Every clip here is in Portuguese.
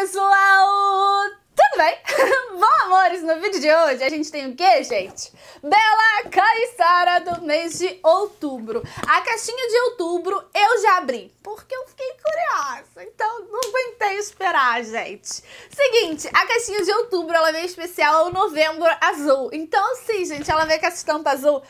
pessoal! Tudo bem? Bom, amores, no vídeo de hoje a gente tem o que, gente? Bela Caissara do mês de outubro. A caixinha de outubro eu já abri, porque eu fiquei curiosa, então não aguentei esperar, gente. Seguinte, a caixinha de outubro ela veio é especial ao é novembro azul. Então, sim, gente, ela veio com essa estampa azul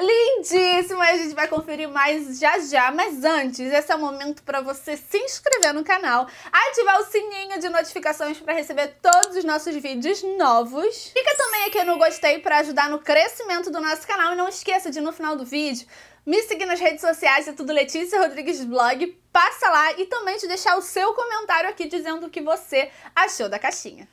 lindíssimo. A gente vai conferir mais já já, mas antes, esse é o momento para você se inscrever no canal, ativar o sininho de notificações para receber todos os nossos vídeos novos. Fica também aqui no gostei para ajudar no crescimento do nosso canal e não esqueça de no final do vídeo me seguir nas redes sociais, é tudo Letícia Rodrigues Blog. Passa lá e também te deixar o seu comentário aqui dizendo o que você achou da caixinha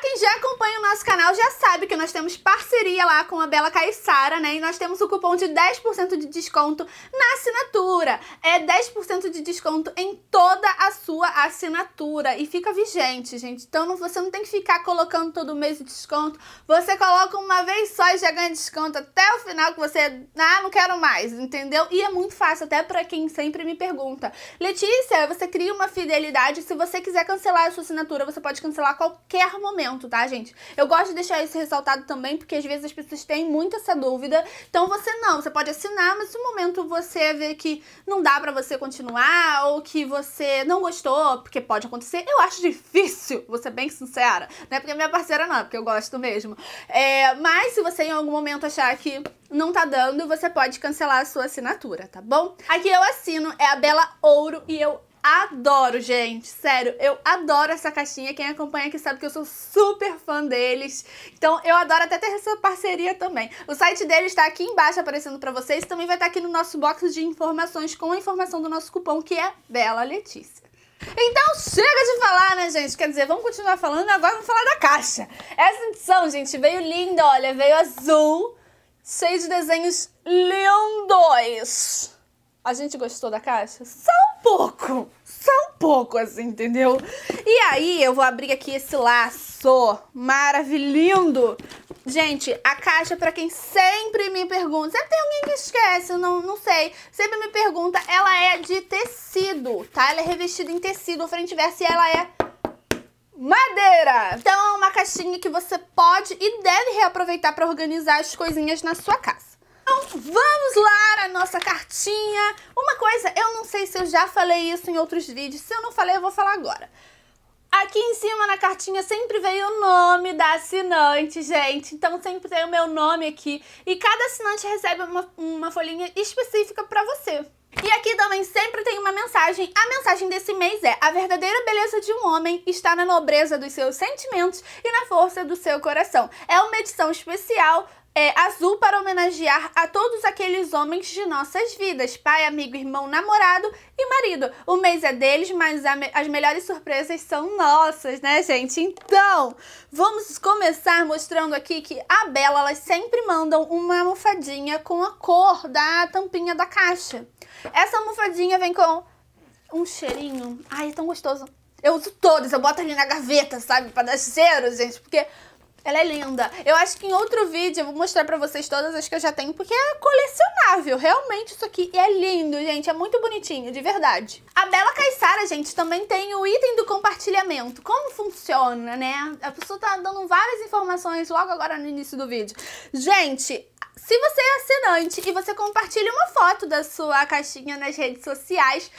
quem já acompanha o nosso canal já sabe que nós temos parceria lá com a Bela Caissara, né? E nós temos o cupom de 10% de desconto na assinatura. É 10% de desconto em toda a sua assinatura. E fica vigente, gente. Então não, você não tem que ficar colocando todo mês o desconto. Você coloca uma vez só e já ganha desconto até o final que você... Ah, não quero mais, entendeu? E é muito fácil, até para quem sempre me pergunta. Letícia, você cria uma fidelidade. Se você quiser cancelar a sua assinatura, você pode cancelar a qualquer momento momento, tá, gente? Eu gosto de deixar isso ressaltado também, porque às vezes as pessoas têm muito essa dúvida. Então você não, você pode assinar, mas se no momento você vê que não dá para você continuar ou que você não gostou, porque pode acontecer, eu acho difícil, vou ser bem sincera. Não é porque é minha parceira não, é porque eu gosto mesmo. É, mas se você em algum momento achar que não tá dando, você pode cancelar a sua assinatura, tá bom? Aqui eu assino, é a Bela Ouro e eu adoro, gente. Sério, eu adoro essa caixinha. Quem acompanha aqui sabe que eu sou super fã deles. Então, eu adoro até ter essa parceria também. O site deles está aqui embaixo aparecendo para vocês. Também vai estar tá aqui no nosso box de informações com a informação do nosso cupom, que é Bela Letícia. Então chega de falar, né, gente? Quer dizer, vamos continuar falando, agora vamos falar da caixa. Essa edição, gente, veio linda, olha, veio azul, cheio de desenhos lindos. A gente gostou da caixa? São pouco. Só um pouco, assim, entendeu? E aí eu vou abrir aqui esse laço maravilhoso. Gente, a caixa, é para quem sempre me pergunta, sempre tem alguém que esquece, não, não sei, sempre me pergunta, ela é de tecido, tá? Ela é revestida em tecido, frente e verso, e ela é madeira. Então é uma caixinha que você pode e deve reaproveitar para organizar as coisinhas na sua casa. Então, vamos lá a nossa cartinha. Uma coisa, eu não sei se eu já falei isso em outros vídeos. Se eu não falei, eu vou falar agora. Aqui em cima na cartinha sempre veio o nome da assinante, gente. Então sempre tem o meu nome aqui. E cada assinante recebe uma, uma folhinha específica para você. E aqui também sempre tem uma mensagem. A mensagem desse mês é: a verdadeira beleza de um homem está na nobreza dos seus sentimentos e na força do seu coração. É uma edição especial é, azul para homenagear a todos aqueles homens de nossas vidas: pai, amigo, irmão, namorado e marido. O mês é deles, mas as melhores surpresas são nossas, né, gente? Então, vamos começar mostrando aqui que a Bela, elas sempre mandam uma almofadinha com a cor da tampinha da caixa. Essa almofadinha vem com um cheirinho. Ai, é tão gostoso. Eu uso todas, eu boto ali na gaveta, sabe? Pra dar cheiro, gente, porque ela é linda. Eu acho que em outro vídeo eu vou mostrar pra vocês todas as que eu já tenho, porque é colecionável. Realmente isso aqui é lindo, gente. É muito bonitinho, de verdade. A Bela Caissara, gente, também tem o item do compartilhamento. Como funciona, né? A pessoa tá dando várias informações logo agora no início do vídeo. Gente, se você é assinante e você compartilha uma foto da sua caixinha nas redes sociais...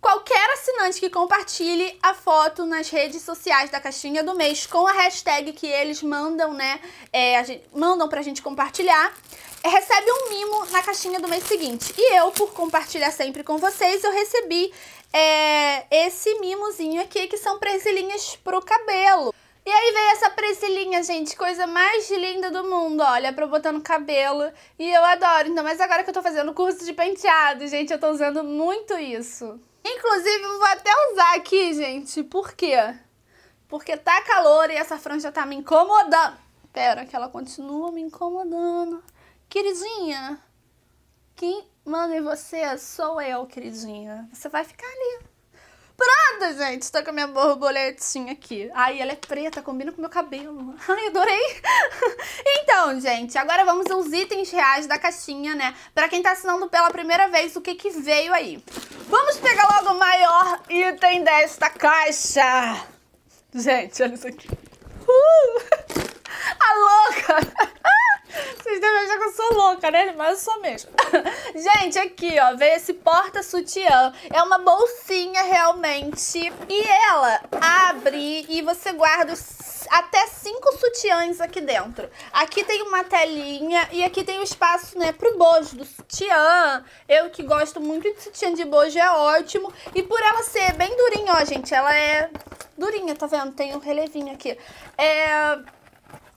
Qualquer assinante que compartilhe a foto nas redes sociais da caixinha do mês com a hashtag que eles mandam, né? É, gente, mandam pra gente compartilhar, recebe um mimo na caixinha do mês seguinte. E eu, por compartilhar sempre com vocês, eu recebi é, esse mimozinho aqui, que são presilhinhas pro cabelo. E aí veio essa presilhinha, gente, coisa mais linda do mundo, olha, pra eu botar no cabelo. E eu adoro, ainda mais agora que eu tô fazendo curso de penteado, gente, eu tô usando muito isso. Inclusive, vou até usar aqui, gente. Por quê? Porque tá calor e essa franja tá me incomodando. Pera, que ela continua me incomodando. Queridinha, quem manda em você sou eu, queridinha. Você vai ficar ali, Pronto, gente. Tô com a minha borboletinha aqui. Ai, ela é preta, combina com meu cabelo. Ai, adorei. então, gente, agora vamos aos itens reais da caixinha, né? Pra quem tá assinando pela primeira vez, o que que veio aí? Vamos pegar logo o maior item desta caixa. Gente, olha isso aqui. Uh! A louca! Vocês devem achar que eu sou louca, né? Mas eu sou mesmo. Gente, aqui, ó, veio esse porta-sutiã. É uma bolsinha, realmente. E ela abre e você guarda até cinco sutiãs aqui dentro. Aqui tem uma telinha e aqui tem o um espaço, né, pro bojo do sutiã. Eu que gosto muito de sutiã de bojo, é ótimo. E por ela ser bem durinha, ó, gente, ela é durinha, tá vendo? Tem um relevinho aqui. É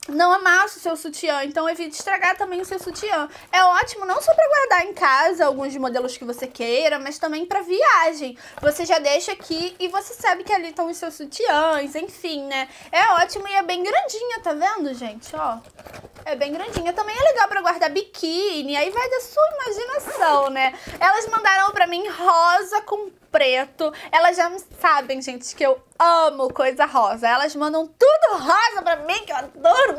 não amasse o seu sutiã, então evite estragar também o seu sutiã. É ótimo não só para guardar em casa alguns modelos que você queira, mas também para viagem. Você já deixa aqui e você sabe que ali estão os seus sutiãs, enfim, né? É ótimo e é bem grandinha, tá vendo, gente? Ó. É bem grandinha. Também é legal para guardar biquíni, aí vai da sua imaginação, né? Elas mandaram para mim rosa com preto. Elas já sabem, gente, que eu amo coisa rosa. Elas mandam tudo rosa pra mim, que eu adoro.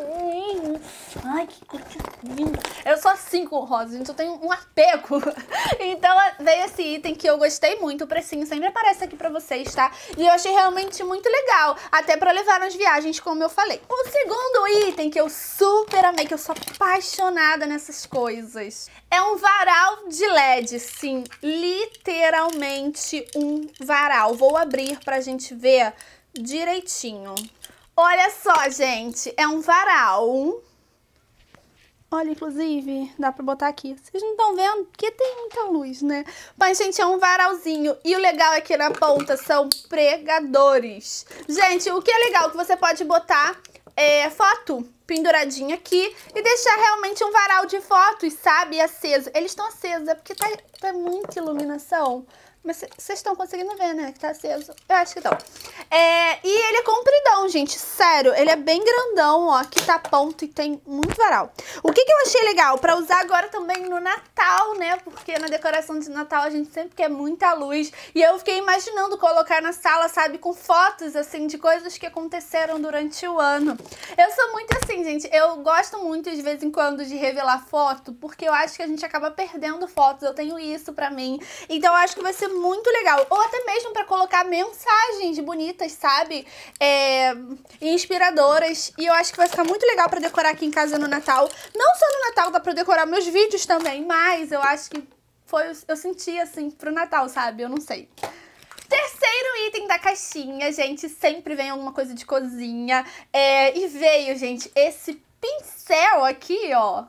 Ai, que coisa linda. Eu sou assim com rosa, gente. Eu tenho um apego. Então veio esse item que eu gostei muito. O precinho sempre aparece aqui pra vocês, tá? E eu achei realmente muito legal. Até pra levar nas viagens, como eu falei. O segundo item que eu super amei, que eu sou apaixonada nessas coisas, é um varal de LED. Sim, literalmente um varal. Vou abrir pra gente ver direitinho. Olha só, gente, é um varal. Olha, inclusive, dá pra botar aqui. Vocês não estão vendo? Porque tem muita luz, né? Mas, gente, é um varalzinho. E o legal é que na ponta são pregadores. Gente, o que é legal é que você pode botar é, foto penduradinha aqui e deixar realmente um varal de fotos, sabe? Aceso. Eles estão acesos, é porque tá, tá muita iluminação. Mas vocês estão conseguindo ver, né? Que tá aceso. Eu acho que estão. É, e ele é compridão, gente. Sério, ele é bem grandão, ó. Aqui tá ponto e tem muito varal. O que, que eu achei legal? Pra usar agora também no Natal, né? Porque na decoração de Natal a gente sempre quer muita luz. E eu fiquei imaginando colocar na sala, sabe? Com fotos, assim, de coisas que aconteceram durante o ano. Eu sou muito assim, gente. Eu gosto muito, de vez em quando, de revelar foto. Porque eu acho que a gente acaba perdendo fotos. Eu tenho isso pra mim. Então eu acho que vai ser muito legal. Ou até mesmo para colocar mensagens bonitas, sabe? É, inspiradoras. E eu acho que vai ficar muito legal para decorar aqui em casa no Natal. Não só no Natal, dá para decorar meus vídeos também, mas eu acho que foi, eu senti assim pro Natal, sabe? Eu não sei. Terceiro item da caixinha, gente, sempre vem alguma coisa de cozinha. É, e veio, gente, esse pincel aqui, ó.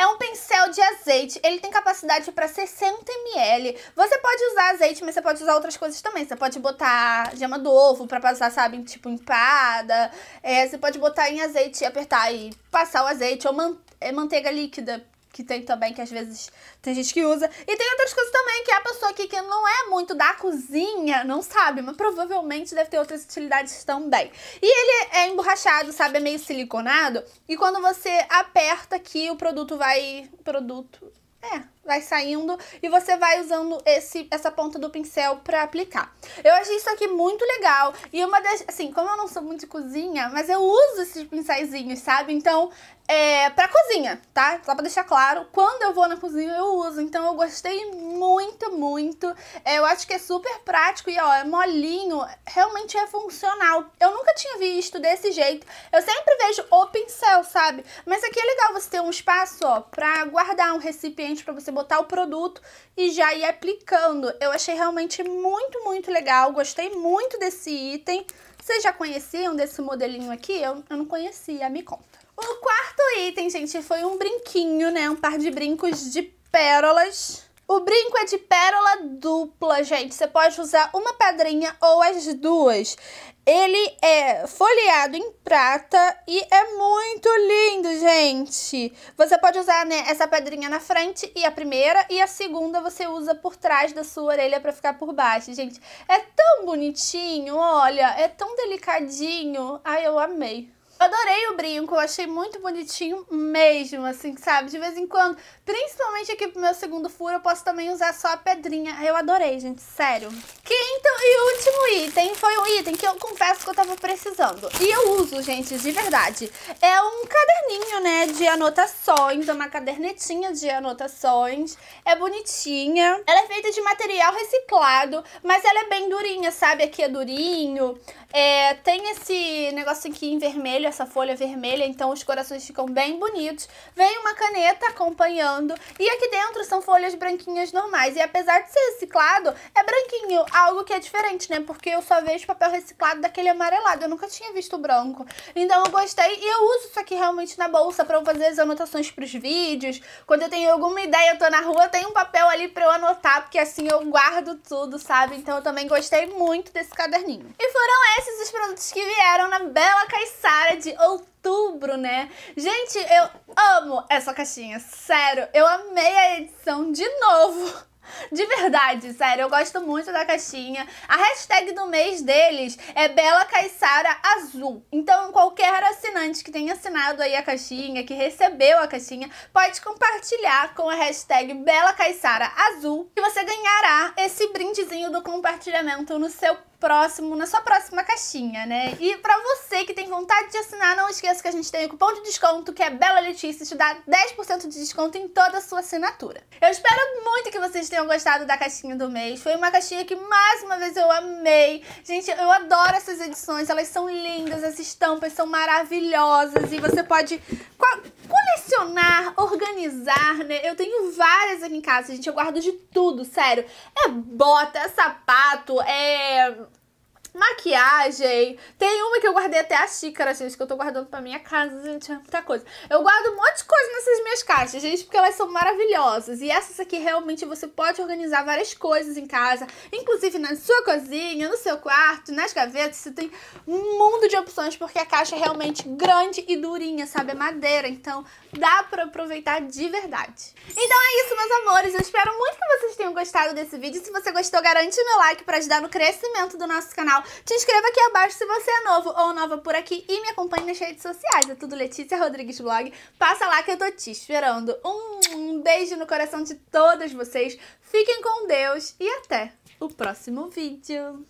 É um pincel de azeite, ele tem capacidade para 60ml. Você pode usar azeite, mas você pode usar outras coisas também. Você pode botar gema do ovo para passar, sabe, tipo empada. É, você pode botar em azeite, e apertar e passar o azeite ou man é, manteiga líquida que tem também, que às vezes tem gente que usa. E tem outras coisas também, que é a pessoa aqui que não é muito da cozinha, não sabe, mas provavelmente deve ter outras utilidades também. E ele é emborrachado, sabe? É meio siliconado. E quando você aperta aqui, o produto vai. Produto. É, vai saindo e você vai usando esse, essa ponta do pincel pra aplicar. Eu achei isso aqui muito legal e uma das... Assim, como eu não sou muito de cozinha, mas eu uso esses pincéisinhos, sabe? Então, é, pra cozinha, tá? Só pra deixar claro, quando eu vou na cozinha eu uso, então eu gostei muito, muito. É, eu acho que é super prático e, ó, é molinho, realmente é funcional. Eu nunca tinha visto desse jeito. Eu sempre vejo pincel, sabe? Mas aqui é legal você ter um espaço, ó, pra guardar um recipiente pra você botar o produto e já ir aplicando. Eu achei realmente muito, muito legal, gostei muito desse item. Vocês já conheciam desse modelinho aqui? Eu, eu não conhecia, me conta. O quarto item, gente, foi um brinquinho, né? Um par de brincos de pérolas o brinco é de pérola dupla, gente. Você pode usar uma pedrinha ou as duas. Ele é folheado em prata e é muito lindo, gente. Você pode usar né, essa pedrinha na frente e a primeira e a segunda você usa por trás da sua orelha para ficar por baixo, gente. É tão bonitinho, olha, é tão delicadinho. Ai, eu amei. Adorei o brinco, achei muito bonitinho mesmo, assim, sabe? De vez em quando, principalmente aqui pro meu segundo furo, eu posso também usar só a pedrinha. Eu adorei, gente, sério. Quinto e último item, foi um item que eu confesso que eu tava precisando. E eu uso, gente, de verdade. É um caderninho, né, de anotações, é uma cadernetinha de anotações. É bonitinha. Ela é feita de material reciclado, mas ela é bem durinha, sabe? Aqui é durinho. É, tem esse negócio aqui em vermelho, essa folha vermelha, então os corações ficam bem bonitos. Vem uma caneta acompanhando e aqui dentro são folhas branquinhas normais. E apesar de ser reciclado, é branquinho, algo que é diferente, né? Porque eu só vejo papel reciclado daquele amarelado, eu nunca tinha visto branco. Então eu gostei e eu uso isso aqui realmente na bolsa para eu fazer as anotações para os vídeos. Quando eu tenho alguma ideia, eu tô na rua, tem um papel ali para eu anotar, porque assim eu guardo tudo, sabe? Então eu também gostei muito desse caderninho. E foram esses os produtos que vieram na Bela Caissara de outubro, né? Gente, eu amo essa caixinha, sério. Eu amei a edição de novo. De verdade, sério, eu gosto muito da caixinha. A hashtag do mês deles é Bela Caissara Azul. Então, qualquer assinante que tenha assinado aí a caixinha, que recebeu a caixinha, pode compartilhar com a hashtag Bela Caissara Azul e você ganhará esse brindezinho do compartilhamento no seu próximo, na sua próxima caixinha, né? E para você que tem vontade de assinar, não esqueça que a gente tem o cupom de desconto que é Bela Letícia, te dá 10% de desconto em toda a sua assinatura. Eu espero muito que vocês tenham gostado da caixinha do mês. Foi uma caixinha que mais uma vez eu amei. Gente, eu adoro essas edições, elas são lindas, as estampas são maravilhosas e você pode colecionar, organizar, né? Eu tenho várias aqui em casa, gente, eu guardo de tudo, sério. É bota, é sapato, é maquiagem. Tem uma que eu guardei até a xícara, gente, que eu tô guardando pra minha casa, gente, é muita coisa. Eu guardo um monte de coisa nessas minhas caixas, gente, porque elas são maravilhosas. E essas aqui, realmente, você pode organizar várias coisas em casa, inclusive na sua cozinha, no seu quarto, nas gavetas. Você tem um mundo de opções, porque a caixa é realmente grande e durinha, sabe? É madeira, então dá pra aproveitar de verdade. Então é isso, meus amores. Eu espero muito que vocês tenham gostado desse vídeo. Se você gostou, garante meu like pra ajudar no crescimento do nosso canal. Te inscreva aqui abaixo se você é novo ou nova por aqui e me acompanhe nas redes sociais. É tudo Letícia Rodrigues Blog. Passa lá que eu tô te esperando. Um beijo no coração de todas vocês. Fiquem com Deus e até o próximo vídeo.